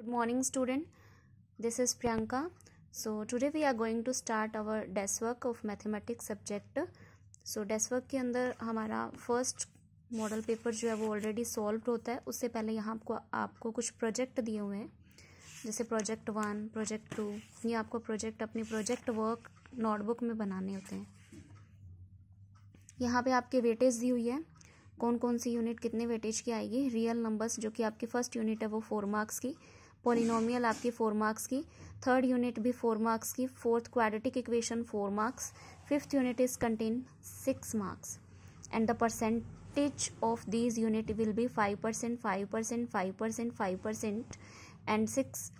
Good morning student this is Priyanka so today we are going to start our deskwork of mathematics subject so desk के अंदर हमारा first model paper जो है वो already solve होता है उससे पहले यहाँ आपको आपको कुछ प्रोजेक्ट दिए हुए हैं जैसे प्रोजेक्ट वन प्रोजेक्ट टू ये आपको प्रोजेक्ट अपने प्रोजेक्ट वर्क नोटबुक में बनाने होते हैं यहाँ पे आपके वेटेज दी हुई है कौन कौन सी यूनिट कितने वेटेज की आएगी रियल नंबर्स जो कि आपकी फर्स्ट यूनिट है वो फोर मार्क्स की पोलिनोमियल आपकी फोर मार्क्स की थर्ड यूनिट भी फोर मार्क्स की fourth quadratic equation four marks fifth unit is contain six marks and the percentage of these unit will be five percent five percent five percent five percent and six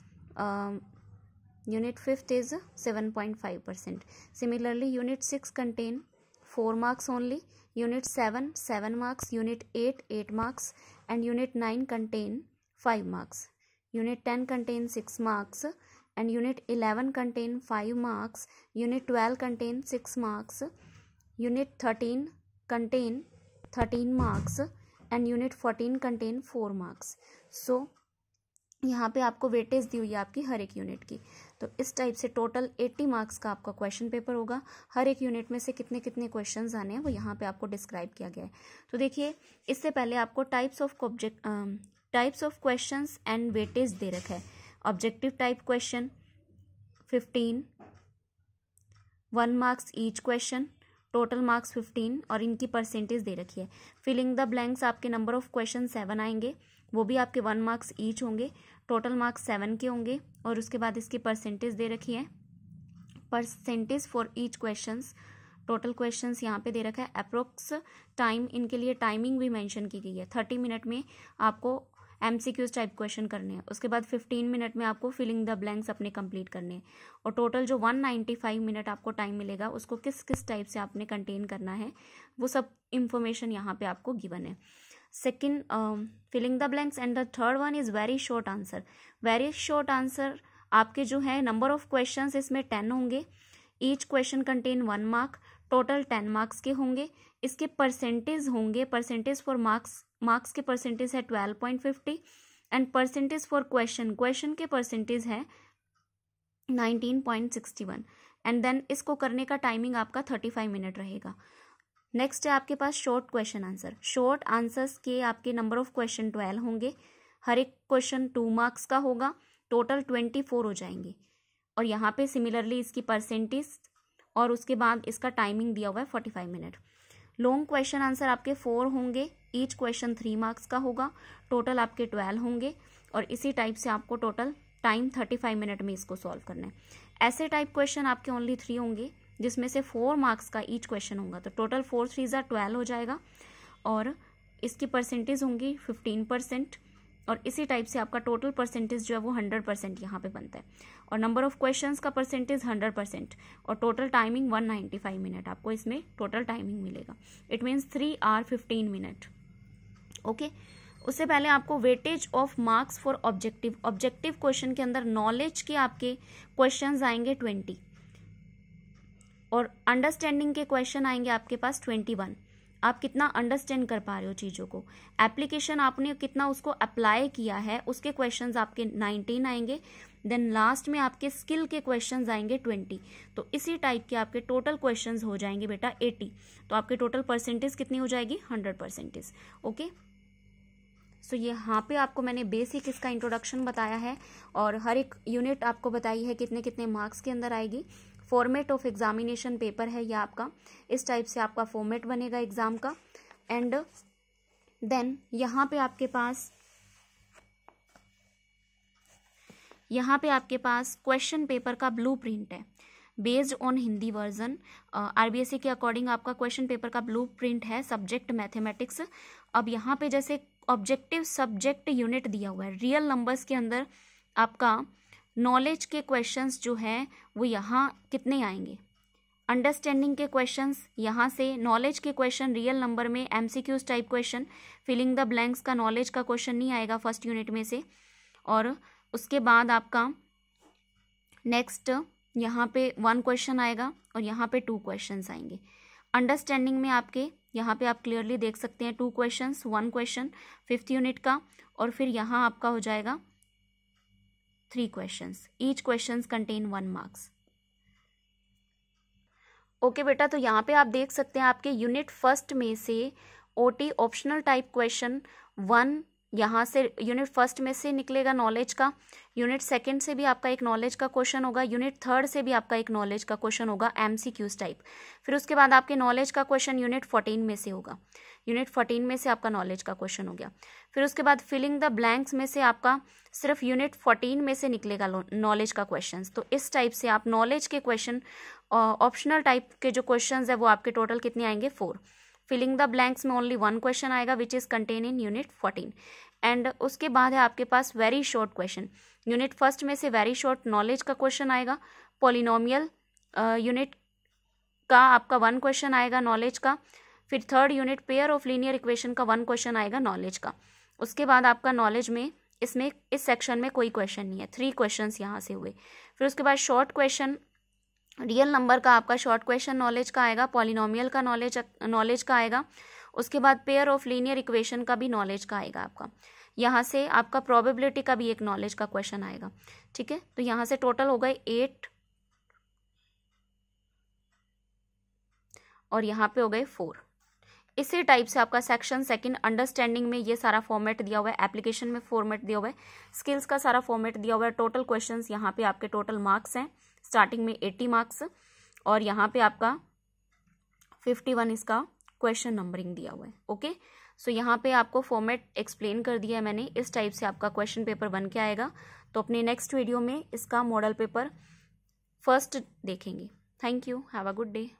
unit fifth is seven point five percent similarly unit six contain four marks only unit seven seven marks unit eight eight marks and unit nine contain five marks unit 10 contain 6 marks and unit 11 contain 5 marks unit 12 contain 6 marks unit 13 contain 13 marks and unit fourteen contain four marks so यहाँ पे आपको weightage दी हुई है आपकी हर एक unit की तो इस टाइप से टोटल एट्टी मार्क्स का आपका क्वेश्चन पेपर होगा हर एक यूनिट में से कितने कितने क्वेश्चन आने हैं वो यहाँ पे आपको डिस्क्राइब किया गया है तो देखिए इससे पहले आपको types of object types of question and weightage दे रखा है objective type question fifteen one marks each question total marks fifteen और इनकी परसेंटेज दे रखी है फिलिंग द ब्लैंक्स आपके नंबर ऑफ क्वेश्चन सेवन आएंगे वो भी आपके वन मार्क्स ईच होंगे टोटल मार्क्स सेवन के होंगे और उसके बाद इसकी परसेंटेज दे रखी है percentage for each questions total questions यहाँ पे दे रखा है अप्रोक्स टाइम इनके लिए टाइमिंग भी मेंशन की गई है थर्टी मिनट में आपको M C Qs type question करने हैं उसके बाद फिफ्टीन मिनट में आपको फिलिंग द ब्लैंक्स अपने कंप्लीट करने हैं और टोटल जो वन नाइन्टी फाइव मिनट आपको टाइम मिलेगा उसको किस किस टाइप से आपने कंटेन करना है वो सब इन्फॉर्मेशन यहाँ पे आपको गिवन है second filling the blanks and the third one is very short answer very short answer आपके जो है नंबर ऑफ क्वेश्चन इसमें टेन होंगे each question contain one mark total ten marks के होंगे इसके परसेंटेज होंगे परसेंटेज फॉर मार्क्स मार्क्स के परसेंटेज है twelve point fifty and percentage for question question के परसेंटेज है nineteen point sixty one and then इसको करने का टाइमिंग आपका थर्टी फाइव मिनट रहेगा नेक्स्ट है आपके पास short question answer short answers के आपके नंबर ऑफ क्वेश्चन ट्वेल्व होंगे हर एक क्वेश्चन टू मार्क्स का होगा टोटल ट्वेंटी फोर हो जाएंगे और यहाँ पे सिमिलरली इसकी परसेंटेज और उसके बाद इसका टाइमिंग दिया हुआ है forty five minute long question answer आपके फोर होंगे ईच क्वेश्चन थ्री मार्क्स का होगा टोटल आपके ट्वेल्व होंगे और इसी टाइप से आपको total time thirty five minute में इसको सॉल्व करना है ऐसे टाइप क्वेश्चन आपके ओनली थ्री होंगे जिसमें से फोर मार्क्स का ईच क्वेश्चन होगा तो टोटल फोर थ्री जार ट्वेल्व हो जाएगा और इसकी परसेंटेज होंगी फिफ्टीन परसेंट और इसी टाइप से आपका टोटल परसेंटेज जो है वो हंड्रेड परसेंट यहाँ पे बनता है और नंबर ऑफ क्वेश्चन का परसेंटेज हंड्रेड परसेंट और total timing one ninety five minute आपको इसमें टोटल टाइमिंग मिलेगा it means three hour fifteen minute okay उससे पहले आपको weightage of marks for objective objective question के अंदर नॉलेज के आपके क्वेश्चन आएंगे ट्वेंटी और अंडरस्टैंडिंग के क्वेश्चन आएंगे आपके पास ट्वेंटी वन आप कितना अंडरस्टैंड कर पा रहे हो चीज़ों को एप्लीकेशन आपने कितना उसको अप्लाई किया है उसके क्वेश्चंस आपके 19 आएंगे देन लास्ट में आपके स्किल के क्वेश्चंस आएंगे 20 तो इसी टाइप के आपके टोटल क्वेश्चंस हो जाएंगे बेटा 80 तो आपके टोटल परसेंटेज कितनी हो जाएगी 100 परसेंटेज ओके सो ये यहाँ पे आपको मैंने बेसिक इसका इंट्रोडक्शन बताया है और हर एक यूनिट आपको बताई है कितने कितने मार्क्स के अंदर आएगी फॉर्मेट ऑफ एग्जामिनेशन पेपर है या आपका इस टाइप से आपका फॉर्मेट बनेगा एग्ज़ाम का एंड देन यहाँ पे आपके पास यहाँ पे आपके पास क्वेश्चन पेपर का ब्लू प्रिंट है based on Hindi version RBSC के अकॉर्डिंग आपका क्वेश्चन पेपर का ब्लू प्रिंट है सब्जेक्ट मैथमेटिक्स अब यहाँ पे जैसे ऑब्जेक्टिव सब्जेक्ट यूनिट दिया हुआ है रियल नंबर्स के अंदर आपका नॉलेज के क्वेश्चंस जो हैं वो यहाँ कितने आएंगे अंडरस्टैंडिंग के क्वेश्चंस यहाँ से नॉलेज के क्वेश्चन रियल नंबर में Qs type question filling the blanks का नॉलेज का क्वेश्चन नहीं आएगा फर्स्ट यूनिट में से और उसके बाद आपका नेक्स्ट यहाँ पे वन क्वेश्चन आएगा और यहाँ पे टू क्वेश्चंस आएंगे अंडरस्टैंडिंग में आपके यहाँ पे आप क्लियरली देख सकते हैं two questions one question fifth unit का और फिर यहाँ आपका हो जाएगा three questions. Each questions contain one marks. Okay okay, बेटा तो यहाँ पे आप देख सकते हैं आपके यूनिट फर्स्ट में से OT optional type question one यहाँ से यूनिट फर्स्ट में से निकलेगा नॉलेज का यूनिट सेकंड से भी आपका एक नॉलेज का क्वेश्चन होगा यूनिट थर्ड से भी आपका एक नॉलेज का क्वेश्चन होगा एमसीक्यूज क्यूज टाइप फिर उसके बाद आपके नॉलेज का क्वेश्चन यूनिट फोर्टीन में से होगा यूनिट फोर्टीन में से आपका नॉलेज का क्वेश्चन हो गया फिर उसके बाद फिलिंग द ब्लैंक्स में से आपका सिर्फ यूनिट फोर्टीन में से निकलेगा नॉलेज का क्वेश्चन तो इस टाइप से आप नॉलेज के क्वेश्चन ऑप्शनल टाइप के जो क्वेश्चन है वो आपके टोटल कितने आएंगे फोर फिलिंग द ब्लैंक्स में ओनली वन क्वेश्चन आएगा which is contain in unit fourteen and उसके बाद है आपके पास very short question unit first में से वेरी शॉर्ट नॉलेज का क्वेश्चन आएगा पोलिनोमियल यूनिट का आपका वन क्वेश्चन आएगा नॉलेज का फिर third unit pair of linear equation का वन क्वेश्चन आएगा नॉलेज का उसके बाद आपका नॉलेज में इसमें इस सेक्शन में कोई क्वेश्चन नहीं है थ्री क्वेश्चन यहाँ से हुए फिर उसके बाद शॉर्ट क्वेश्चन रियल नंबर का आपका शॉर्ट क्वेश्चन नॉलेज का आएगा पॉलिनोमियल का नॉलेज नॉलेज का आएगा उसके बाद पेयर ऑफ लीनियर इक्वेशन का भी नॉलेज का आएगा आपका यहाँ से आपका प्रोबेबिलिटी का भी एक नॉलेज का क्वेश्चन आएगा ठीक है तो यहाँ से टोटल हो गए एट और यहाँ पे हो गए फोर इसी टाइप से आपका सेक्शन सेकंड अंडरस्टैंडिंग में ये सारा फॉर्मेट दिया हुआ है एप्लीकेशन में फॉर्मेट दिया हुआ है स्किल्स का सारा फॉर्मेट दिया हुआ है टोटल क्वेश्चंस यहाँ पे आपके टोटल मार्क्स हैं स्टार्टिंग में एट्टी मार्क्स और यहाँ पे आपका फिफ्टी वन इसका क्वेश्चन नंबरिंग दिया हुआ है ओके सो यहाँ पे आपको फॉर्मेट एक्सप्लेन कर दिया है मैंने इस टाइप से आपका क्वेश्चन पेपर बन के आएगा तो अपने नेक्स्ट वीडियो में इसका मॉडल पेपर फर्स्ट देखेंगे thank you have a good day